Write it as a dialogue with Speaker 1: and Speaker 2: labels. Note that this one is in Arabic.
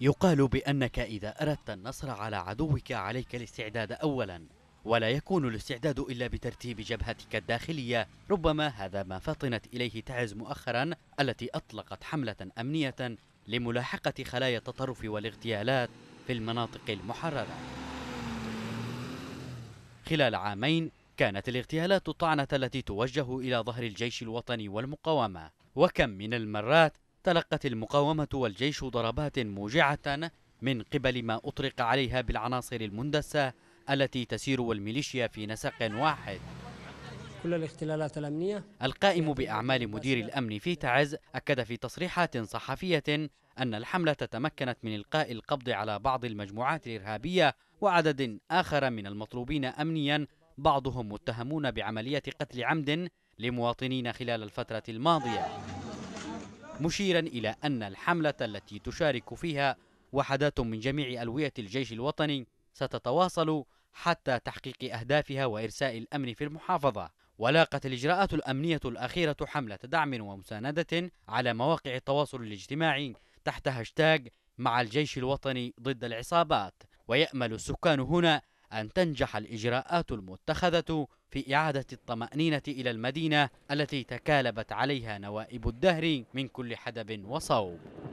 Speaker 1: يقال بأنك إذا أردت النصر على عدوك عليك الاستعداد أولا ولا يكون الاستعداد إلا بترتيب جبهتك الداخلية ربما هذا ما فطنت إليه تعز مؤخرا التي أطلقت حملة أمنية لملاحقة خلايا التطرف والاغتيالات في المناطق المحررة خلال عامين كانت الاغتيالات الطعنة التي توجه إلى ظهر الجيش الوطني والمقاومة وكم من المرات تلقت المقاومة والجيش ضربات موجعة من قبل ما أطلق عليها بالعناصر المندسة التي تسير والميليشيا في نسق واحد
Speaker 2: كل الاختلالات الأمنية
Speaker 1: القائم بأعمال مدير الأمن في تعز أكد في تصريحات صحفية أن الحملة تمكنت من إلقاء القبض على بعض المجموعات الإرهابية وعدد آخر من المطلوبين أمنيا بعضهم متهمون بعملية قتل عمد لمواطنين خلال الفترة الماضية مشيرا إلى أن الحملة التي تشارك فيها وحدات من جميع ألوية الجيش الوطني ستتواصل حتى تحقيق أهدافها وإرساء الأمن في المحافظة ولاقت الإجراءات الأمنية الأخيرة حملة دعم ومساندة على مواقع التواصل الاجتماعي تحت هاشتاج مع الجيش الوطني ضد العصابات ويأمل السكان هنا أن تنجح الإجراءات المتخذة في إعادة الطمأنينة إلى المدينة التي تكالبت عليها نوائب الدهر من كل حدب وصوب